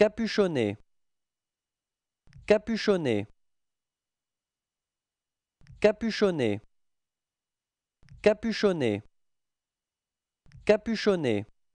Capuchonné. Capuchonné. Capuchonné. Capuchonné. Capuchonné.